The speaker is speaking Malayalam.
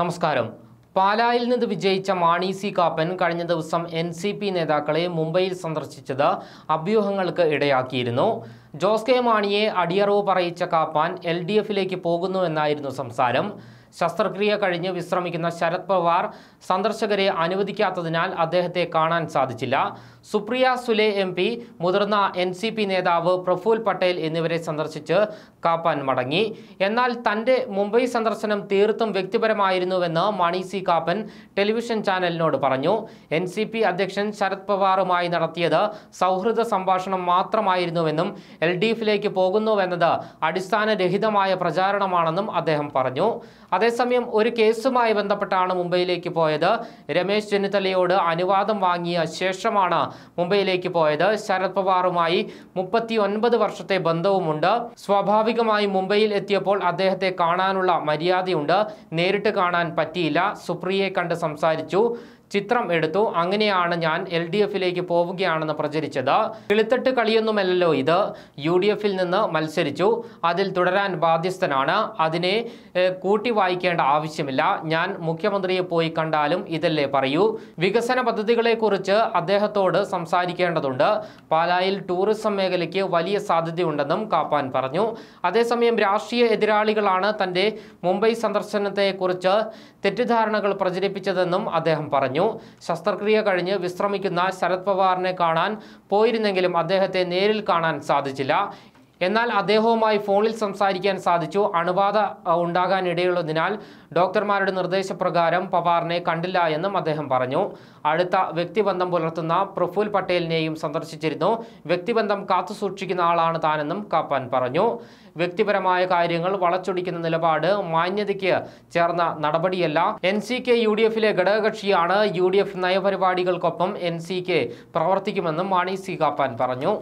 നമസ്കാരം പാലായിൽ നിന്ന് വിജയിച്ച മാണി സി കാപ്പൻ കഴിഞ്ഞ ദിവസം എൻ സി പി നേതാക്കളെ മുംബൈയിൽ സന്ദർശിച്ചത് അഭ്യൂഹങ്ങൾക്ക് ഇടയാക്കിയിരുന്നു ജോസ് കെ മാണിയെ അടിയറവ് പറയിച്ച കാപ്പാൻ എൽ ഡി എഫിലേക്ക് പോകുന്നുവെന്നായിരുന്നു സംസാരം ശസ്ത്രക്രിയ കഴിഞ്ഞ് വിശ്രമിക്കുന്ന ശരത് പവാർ സന്ദർശകരെ അനുവദിക്കാത്തതിനാൽ അദ്ദേഹത്തെ കാണാൻ സാധിച്ചില്ല സുപ്രിയ സുലെ എം പി മുതിർന്ന എൻ സി പി നേതാവ് പ്രഫുൽ പട്ടേൽ എന്നിവരെ സന്ദർശിച്ച് കാപ്പാൻ മടങ്ങി എന്നാൽ തൻ്റെ മുംബൈ സന്ദർശനം തീർത്തും വ്യക്തിപരമായിരുന്നുവെന്ന് മണി സി കാപ്പൻ ടെലിവിഷൻ ചാനലിനോട് പറഞ്ഞു എൻ സി പി അധ്യക്ഷൻ ശരത് പവാറുമായി നടത്തിയത് സൗഹൃദ സംഭാഷണം മാത്രമായിരുന്നുവെന്നും എൽ ഡി എഫിലേക്ക് പോകുന്നുവെന്നത് അടിസ്ഥാനരഹിതമായ പ്രചാരണമാണെന്നും അദ്ദേഹം പറഞ്ഞു അതേസമയം ഒരു കേസുമായി ബന്ധപ്പെട്ടാണ് മുംബൈയിലേക്ക് പോയത് രമേശ് ചെന്നിത്തലയോട് അനുവാദം വാങ്ങിയ ശേഷമാണ് മുംബൈയിലേക്ക് പോയത് ശരത് പവാറുമായി ഒൻപത് വർഷത്തെ ബന്ധവുമുണ്ട് സ്വാഭാവികമായി മുംബൈയിൽ എത്തിയപ്പോൾ അദ്ദേഹത്തെ കാണാനുള്ള മര്യാദയുണ്ട് നേരിട്ട് കാണാൻ പറ്റിയില്ല സുപ്രിയെ കണ്ട് സംസാരിച്ചു ചിത്രം എടുത്തു അങ്ങനെയാണ് ഞാൻ എൽ ഡി എഫിലേക്ക് പോവുകയാണെന്ന് പ്രചരിച്ചത് കിളിത്തട്ട് കളിയൊന്നുമല്ലല്ലോ ഇത് യു ഡി എഫിൽ നിന്ന് മത്സരിച്ചു അതിൽ തുടരാൻ ബാധ്യസ്ഥനാണ് അതിനെ കൂട്ടി വായിക്കേണ്ട ആവശ്യമില്ല ഞാൻ മുഖ്യമന്ത്രിയെ പോയി കണ്ടാലും ഇതല്ലേ പറയൂ വികസന പദ്ധതികളെക്കുറിച്ച് അദ്ദേഹത്തോട് സംസാരിക്കേണ്ടതുണ്ട് പാലായിൽ ടൂറിസം മേഖലയ്ക്ക് വലിയ സാധ്യതയുണ്ടെന്നും കാപ്പാൻ പറഞ്ഞു അതേസമയം രാഷ്ട്രീയ എതിരാളികളാണ് തൻ്റെ മുംബൈ സന്ദർശനത്തെക്കുറിച്ച് തെറ്റിദ്ധാരണകൾ പ്രചരിപ്പിച്ചതെന്നും അദ്ദേഹം പറഞ്ഞു ശസ്ത്രക്രിയ കഴിഞ്ഞ് വിശ്രമിക്കുന്ന ശരത് പവാറിനെ കാണാൻ പോയിരുന്നെങ്കിലും അദ്ദേഹത്തെ നേരിൽ കാണാൻ സാധിച്ചില്ല എന്നാൽ അദ്ദേഹവുമായി ഫോണിൽ സംസാരിക്കാൻ സാധിച്ചു അണുബാധ ഉണ്ടാകാനിടയുള്ളതിനാൽ ഡോക്ടർമാരുടെ നിർദ്ദേശപ്രകാരം പവാറിനെ കണ്ടില്ല എന്നും അദ്ദേഹം പറഞ്ഞു അടുത്ത വ്യക്തിബന്ധം പുലർത്തുന്ന പ്രഫുൽ പട്ടേലിനെയും സന്ദർശിച്ചിരുന്നു വ്യക്തിബന്ധം കാത്തുസൂക്ഷിക്കുന്ന ആളാണ് താനെന്നും കാപ്പാൻ പറഞ്ഞു വ്യക്തിപരമായ കാര്യങ്ങൾ വളച്ചൊടിക്കുന്ന നിലപാട് മാന്യതയ്ക്ക് ചേർന്ന നടപടിയല്ല N C K U D എഫിലെ ഘടകകക്ഷിയാണ് യു ഡി എഫ് നയപരിപാടികൾക്കൊപ്പം എൻ സി കെ പ്രവർത്തിക്കുമെന്നും മാണി സി കാപ്പാൻ പറഞ്ഞു